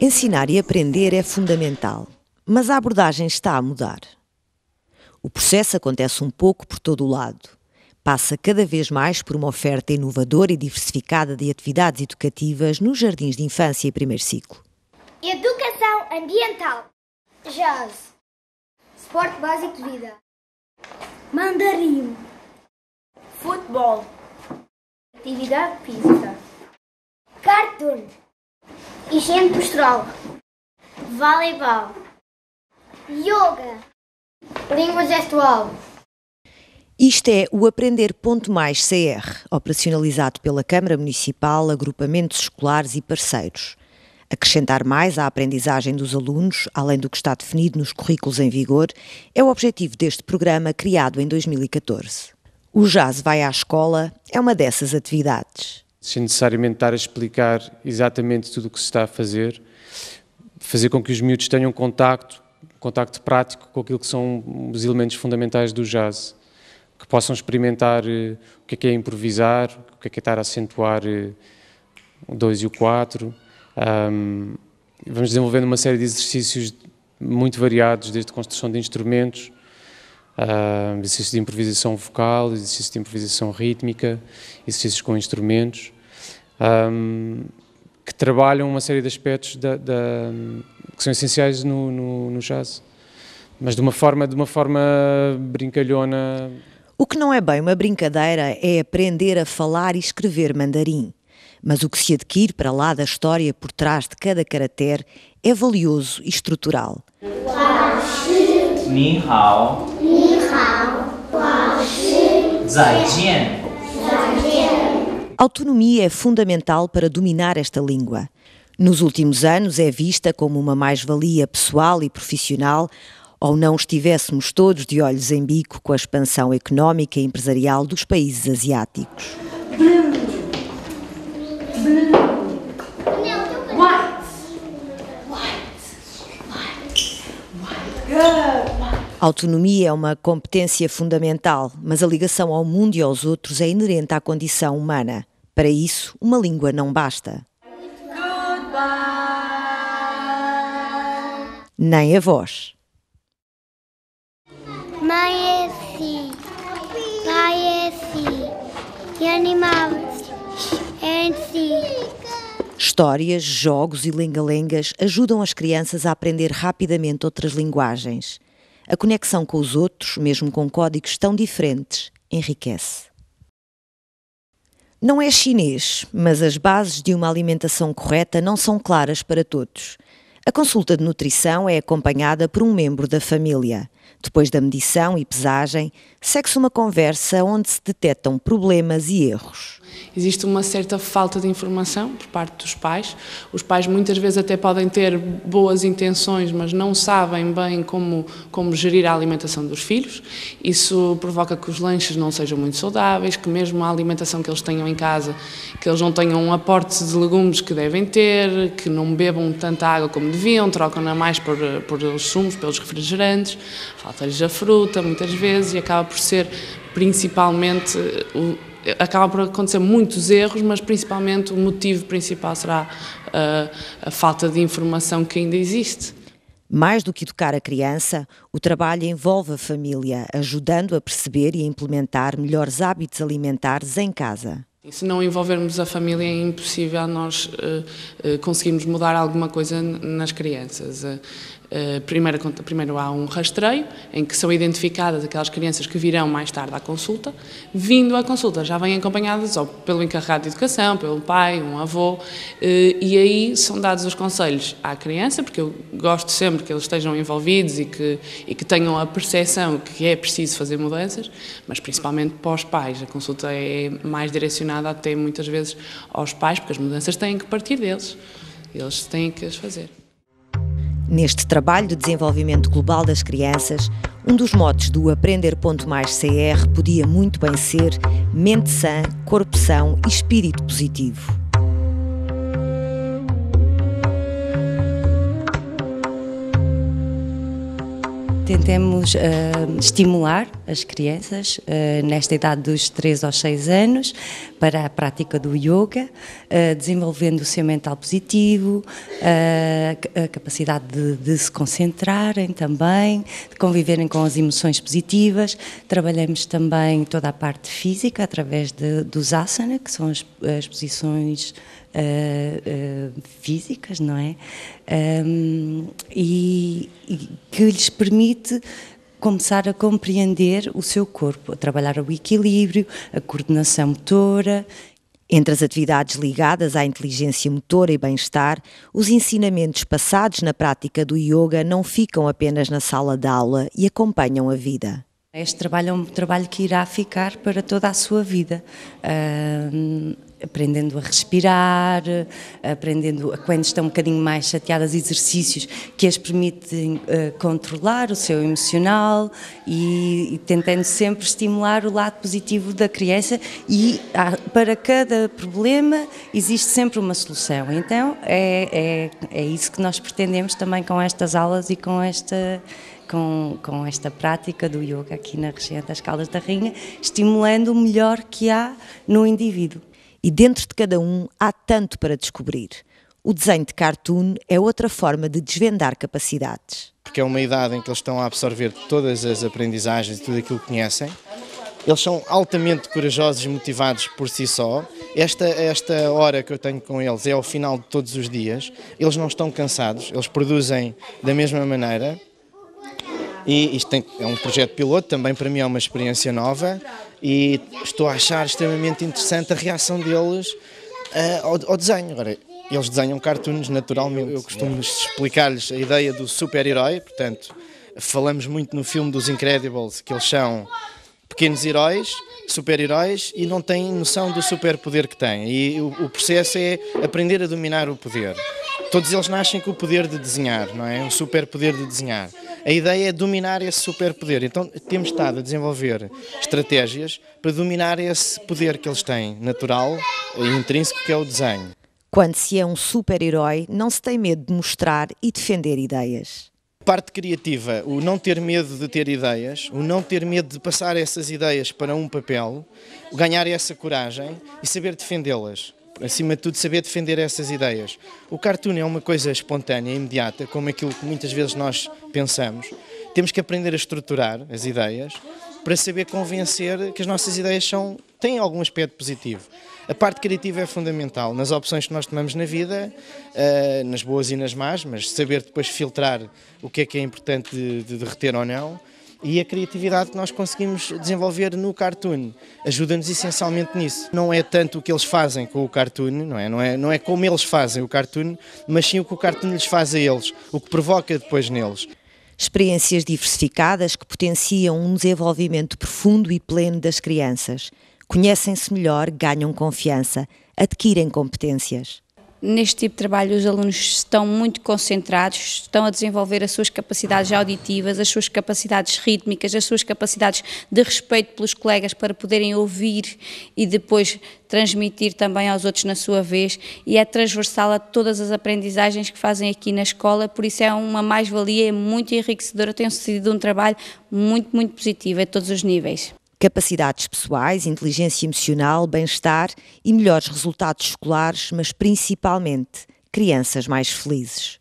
Ensinar e aprender é fundamental, mas a abordagem está a mudar. O processo acontece um pouco por todo o lado. Passa cada vez mais por uma oferta inovadora e diversificada de atividades educativas nos jardins de infância e primeiro ciclo. Educação ambiental. Jazz. Esporte básico de vida mandarim, futebol, atividade física, cartoon, higiene postural, voleibol, yoga, língua gestual. Isto é o Aprender Ponto Mais CR, operacionalizado pela Câmara Municipal, agrupamentos escolares e parceiros. Acrescentar mais à aprendizagem dos alunos, além do que está definido nos currículos em vigor, é o objetivo deste programa criado em 2014. O Jazz vai à escola é uma dessas atividades. Sem necessariamente estar a explicar exatamente tudo o que se está a fazer, fazer com que os miúdos tenham contacto, contacto prático com aquilo que são os elementos fundamentais do jazz, que possam experimentar eh, o que é, que é improvisar, o que é, que é estar a acentuar eh, o 2 e o 4 um, vamos desenvolvendo uma série de exercícios muito variados, desde construção de instrumentos, exercícios de improvisação vocal, exercícios de improvisação rítmica, exercícios com instrumentos, um, que trabalham uma série de aspectos da, da, que são essenciais no, no, no jazz, mas de uma forma, de uma forma brincalhona. O que não é bem uma brincadeira é aprender a falar e escrever mandarim mas o que se adquire para lá da história por trás de cada caractere é valioso e estrutural. Autonomia é fundamental para dominar esta língua. Nos últimos anos é vista como uma mais-valia pessoal e profissional, ou não estivéssemos todos de olhos em bico com a expansão económica e empresarial dos países asiáticos. A Autonomia é uma competência fundamental, mas a ligação ao mundo e aos outros é inerente à condição humana. Para isso, uma língua não basta. Goodbye. Nem a voz. Mãe é assim, pai é assim, e animais é assim. Histórias, jogos e lengalengas ajudam as crianças a aprender rapidamente outras linguagens. A conexão com os outros, mesmo com códigos tão diferentes, enriquece. Não é chinês, mas as bases de uma alimentação correta não são claras para todos. A consulta de nutrição é acompanhada por um membro da família. Depois da medição e pesagem, segue-se uma conversa onde se detectam problemas e erros. Existe uma certa falta de informação por parte dos pais. Os pais muitas vezes até podem ter boas intenções, mas não sabem bem como, como gerir a alimentação dos filhos. Isso provoca que os lanches não sejam muito saudáveis, que mesmo a alimentação que eles tenham em casa, que eles não tenham um aporte de legumes que devem ter, que não bebam tanta água como deviam, trocam-na mais por, por sumos, pelos refrigerantes falta-lhes a fruta muitas vezes e acaba por ser principalmente eh, o, acaba por acontecer muitos erros, mas principalmente o motivo principal será uh, a falta de informação que ainda existe. Mais do que educar a criança, o trabalho envolve a família, ajudando a perceber e a implementar melhores hábitos alimentares em casa. Se não envolvermos a família, é impossível nós uh, uh, conseguirmos mudar alguma coisa nas crianças. Uh, eh, primeiro, primeiro, há um rastreio em que são identificadas aquelas crianças que virão mais tarde à consulta. Vindo à consulta, já vêm acompanhadas ou pelo encarregado de educação, pelo pai, um avô, eh, e aí são dados os conselhos à criança, porque eu gosto sempre que eles estejam envolvidos e que, e que tenham a percepção que é preciso fazer mudanças, mas principalmente para os pais. A consulta é mais direcionada até muitas vezes aos pais, porque as mudanças têm que partir deles. Eles têm que as fazer. Neste trabalho de desenvolvimento global das crianças, um dos motes do Aprender Ponto Mais CR podia muito bem ser mente sã, corpo sã e espírito positivo. Tentemos uh, eh, estimular as crianças uh, nesta idade dos 3 aos 6 anos para a prática do yoga, uh, desenvolvendo o seu mental positivo, a capacidade de, de, se concentrarem também, de conviverem com as emoções positivas. Trabalhamos também toda a parte física através de, dos asana, que são as, as posições uh, uh, físicas, não é? Um, e, e, que lhes permite começar a compreender o seu corpo, a trabalhar o equilíbrio, a coordenação motora. Entre as atividades ligadas à inteligência motora e bem-estar, os ensinamentos passados na prática do yoga não ficam apenas na sala de aula e acompanham a vida. Este trabalho é um trabalho que irá ficar para toda a sua vida. Uh, aprendendo a respirar, aprendendo a, quando estão um bocadinho mais chateadas, exercícios que as permitem uh, controlar o seu emocional e, e, tentando sempre estimular o lado positivo da criança e há, para cada problema existe sempre uma solução. Então é, é, é isso que nós pretendemos também com estas aulas e com esta com, com, esta prática do yoga aqui na região das Caldas da Rainha, estimulando o melhor que há no indivíduo. E dentro de cada um há tanto para descobrir. O desenho de cartoon é outra forma de desvendar capacidades. Porque é uma idade em que eles estão a absorver todas as aprendizagens e tudo aquilo que conhecem. Eles são altamente corajosos e motivados por si só. Esta, esta hora que eu tenho com eles é o final de todos os dias. Eles não estão cansados, eles produzem da mesma maneira e isto tem, é um projeto piloto, também para mim é uma experiência nova e estou a achar extremamente interessante a reação deles uh, ao, ao, desenho. Agora, eles desenham cartoons naturalmente. Eu, costumo explicar-lhes a ideia do super-herói, portanto, falamos muito no filme dos Incredibles que eles são pequenos heróis, super-heróis e não têm noção do super poder que têm. E o, o, processo é aprender a dominar o poder. Todos eles nascem com o poder de desenhar, não é? O poder de desenhar. A ideia é dominar esse superpoder. Então temos estado a desenvolver estratégias para dominar esse poder que eles têm, natural e intrínseco, que é o desenho. Quando se é um super-herói, não se tem medo de mostrar e defender ideias parte criativa, o não ter medo de ter ideias, o não ter medo de passar essas ideias para um papel, ganhar essa coragem e saber defendê-las acima de tudo, saber defender essas ideias. O cartoon é uma coisa espontânea, imediata, como aquilo que muitas vezes nós pensamos. Temos que aprender a estruturar as ideias para saber convencer que as nossas ideias são, têm algum aspecto positivo. A parte criativa é fundamental nas opções que nós tomamos na vida, eh, nas boas e nas más, mas saber depois filtrar o que é que é importante de, de, de reter ou não e a criatividade que nós conseguimos desenvolver no cartoon ajuda-nos essencialmente nisso. Não é tanto o que eles fazem com o cartoon, não é? Não é, não é como eles fazem o cartoon, mas sim o que o cartoon lhes faz a eles, o que provoca depois neles. Experiências diversificadas que potenciam um desenvolvimento profundo e pleno das crianças. Conhecem-se melhor, ganham confiança, adquirem competências neste tipo de trabalho os alunos estão muito concentrados, estão a desenvolver as suas capacidades auditivas, as suas capacidades rítmicas, as suas capacidades de respeito pelos colegas para poderem ouvir e depois transmitir também aos outros na sua vez e é transversal a todas as aprendizagens que fazem aqui na escola, por isso é uma mais-valia, é muito enriquecedora, tem sido um trabalho muito, muito positivo a todos os níveis capacidades pessoais, inteligência emocional, bem-estar e melhores resultados escolares, mas principalmente crianças mais felizes.